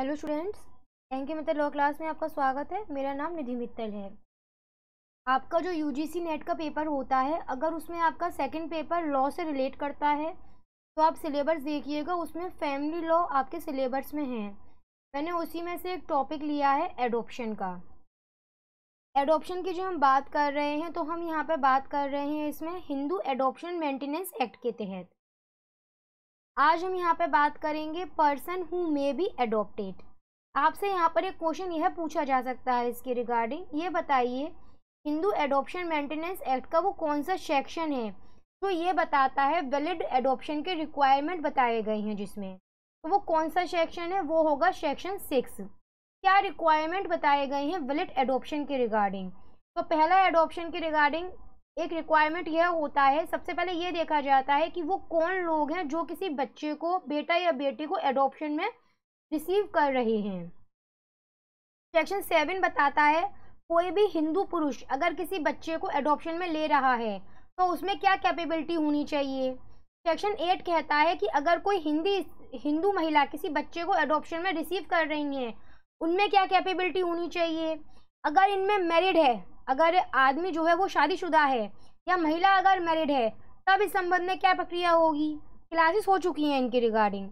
hello students thank you Mittal law class में आपका स्वागत है मेरा नाम निधि मित्तल है आपका जो यूजीसी नेट का पेपर होता है अगर उसमें आपका सेकंड पेपर लॉ से रिलेट करता है तो आप सिलेबस देखिएगा उसमें फैमिली लॉ आपके सिलेबस में है मैंने उसी में से एक टॉपिक लिया है एडोप्शन का एडोप्शन की जो हम बात कर रहे हैं तो हम यहाँ पर बात कर रहे हैं इसमें हिंदू एडोप्शन मेंटेनेंस एक्ट के तहत आज हम यहाँ पर बात करेंगे person who may be adopted आपसे यहाँ पर एक क्वेश्चन यह पूछा जा सकता है इसके रिगार्डिंग ये बताइए हिंदू एडोप्शन मेंटेनेंस एक्ट का वो कौन सा सेक्शन है तो ये बताता है वैलिड एडोप्शन के रिक्वायरमेंट बताए गए हैं जिसमें तो वो कौन सा सेक्शन है वो होगा सेक्शन सिक्स क्या रिक्वायरमेंट बताए गए हैं वैलिड एडोप्शन के रिगार्डिंग तो पहला एडोप्शन के रिगार्डिंग एक रिक्वायरमेंट यह होता है सबसे पहले ये देखा जाता है कि वो कौन लोग हैं जो किसी बच्चे को बेटा या बेटी को एडोप्शन में रिसीव कर रहे हैं सेक्शन सेवन बताता है कोई भी हिंदू पुरुष अगर किसी बच्चे को एडोप्शन में ले रहा है तो उसमें क्या कैपेबिलिटी होनी चाहिए सेक्शन एट कहता है कि अगर कोई हिंदी हिंदू महिला किसी बच्चे को एडोप्शन में रिसीव कर रही हैं उनमें क्या कैपेबिलिटी होनी चाहिए अगर इनमें मैरिड है अगर आदमी जो है वो शादीशुदा है या महिला अगर मैरिड है तब इस संबंध में क्या प्रक्रिया होगी क्लासेस हो चुकी हैं इनके रिगार्डिंग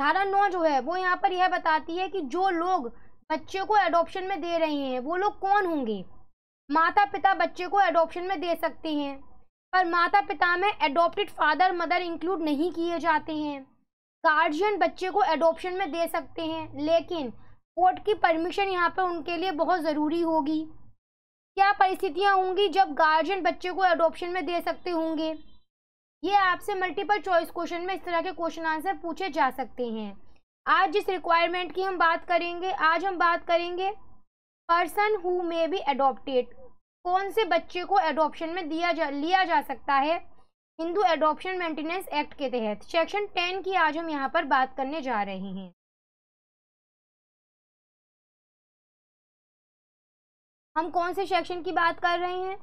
धारा नौ जो है वो यहाँ पर यह बताती है कि जो लोग बच्चे को एडोप्शन में दे रहे हैं वो लोग कौन होंगे माता पिता बच्चे को एडोप्शन में दे सकते हैं पर माता पिता में एडोप्टेड फादर मदर इंक्लूड नहीं किए जाते हैं गार्जियन बच्चे को एडोप्शन में दे सकते हैं लेकिन कोर्ट की परमिशन यहाँ पर उनके लिए बहुत ज़रूरी होगी क्या परिस्थितियाँ होंगी जब गार्जियन बच्चे को एडोप्शन में दे सकते होंगे ये आपसे मल्टीपल चॉइस क्वेश्चन में इस तरह के क्वेश्चन आंसर पूछे जा सकते हैं आज जिस रिक्वायरमेंट की हम बात करेंगे आज हम बात करेंगे person who may be adopted कौन से बच्चे को एडोप्शन में दिया जा लिया जा सकता है हिंदू एडोप्शन मेंटेनेंस एक्ट के तहत सेक्शन टेन की आज हम यहाँ पर बात करने जा रहे हैं हम कौन से सेक्शन की बात कर रहे हैं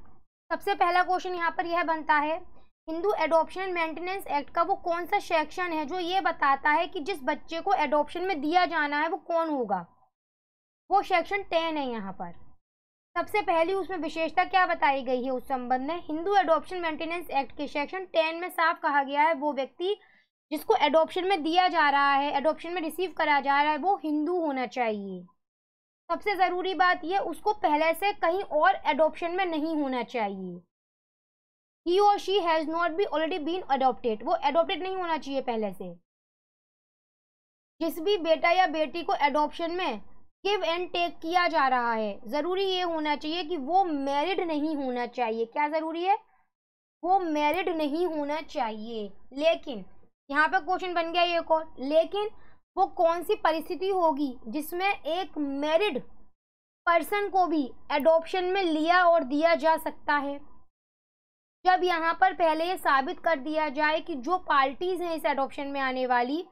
सबसे पहला क्वेश्चन यहाँ पर यह बनता है हिंदू एडॉप्शन मेंटेनेंस एक्ट का वो कौन सा सेक्शन है जो ये बताता है कि जिस बच्चे को एडॉप्शन में दिया जाना है वो कौन होगा वो सेक्शन टेन है यहाँ पर सबसे पहली उसमें विशेषता क्या बताई गई है उस संबंध में हिंदू एडॉप्शन मेंटेनेंस एक्ट के सेक्शन टेन में साफ कहा गया है वो व्यक्ति जिसको एडॉप्शन में दिया जा रहा है एडॉप्शन में रिसीव करा जा रहा है वो हिंदू होना चाहिए सबसे ज़रूरी बात यह उसको पहले से कहीं और एडोप्शन में नहीं होना चाहिए ही और she has not be already been adopted वो एडोप्टेड नहीं होना चाहिए पहले से जिस भी बेटा या बेटी को एडोप्शन में गिव एंड टेक किया जा रहा है ज़रूरी ये होना चाहिए कि वो मैरिड नहीं होना चाहिए क्या ज़रूरी है वो मैरिड नहीं होना चाहिए लेकिन यहाँ पर क्वेश्चन बन गया ये एक और लेकिन वो कौन सी परिस्थिति होगी जिसमें एक मैरिड पर्सन को भी एडोप्शन में लिया और दिया जा सकता है जब यहाँ पर पहले ये साबित कर दिया जाए कि जो पार्टीज़ हैं इस एडोप्शन में आने वाली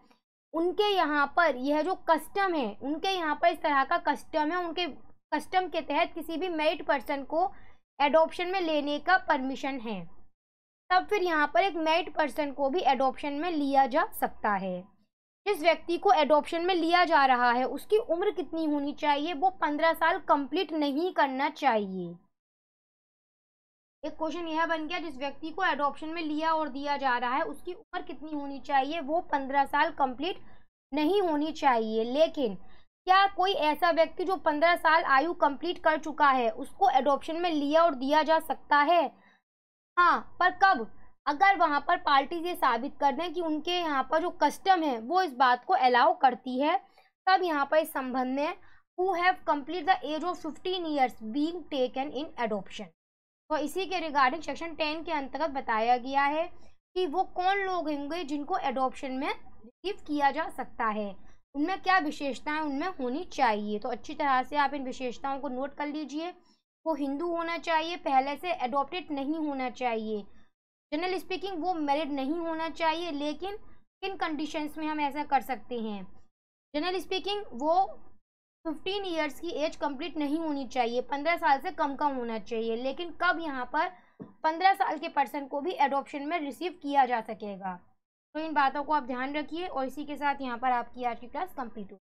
उनके यहाँ पर यह जो कस्टम है उनके यहाँ पर इस तरह का कस्टम है उनके कस्टम के तहत किसी भी मेरिड पर्सन को एडोप्शन में लेने का परमिशन है तब फिर यहाँ पर एक मेरिड पर्सन को भी एडोप्शन में लिया जा सकता है जिस व्यक्ति को एडॉप्शन में लिया जा रहा है उसकी उम्र कितनी होनी चाहिए वो पंद्रह साल कंप्लीट नहीं करना चाहिए एक क्वेश्चन यह बन गया जिस व्यक्ति को एडॉप्शन में लिया और दिया जा रहा है उसकी उम्र कितनी होनी चाहिए वो पंद्रह साल कंप्लीट नहीं होनी चाहिए लेकिन क्या कोई ऐसा व्यक्ति जो पंद्रह साल आयु कंप्लीट कर चुका है उसको एडॉप्शन में लिया और दिया जा सकता है हाँ पर कब अगर वहाँ पर पार्टीज ये साबित कर दें कि उनके यहाँ पर जो कस्टम है वो इस बात को अलाउ करती है तब यहाँ पर इस संबंध में who have complete the age of fifteen years being taken in adoption तो इसी के रिगार्डिंग सेक्शन टेन के अंतर्गत बताया गया है कि वो कौन लोग होंगे जिनको एडोप्शन में रिसीव किया जा सकता है उनमें क्या विशेषताएं उनमें होनी चाहिए तो अच्छी तरह से आप इन विशेषताओं को नोट कर लीजिए वो हिंदू होना चाहिए पहले से एडोप्टेड नहीं होना चाहिए जनरल स्पीकिंग वो मेरिट नहीं होना चाहिए लेकिन किन कंडीशंस में हम ऐसा कर सकते हैं जनरल स्पीकिंग वो 15 इयर्स की एज कंप्लीट नहीं होनी चाहिए 15 साल से कम का होना चाहिए लेकिन कब यहाँ पर 15 साल के पर्सन को भी एडोपशन में रिसीव किया जा सकेगा तो इन बातों को आप ध्यान रखिए और इसी के साथ यहाँ पर आपकी आज की क्लास कम्प्लीट हो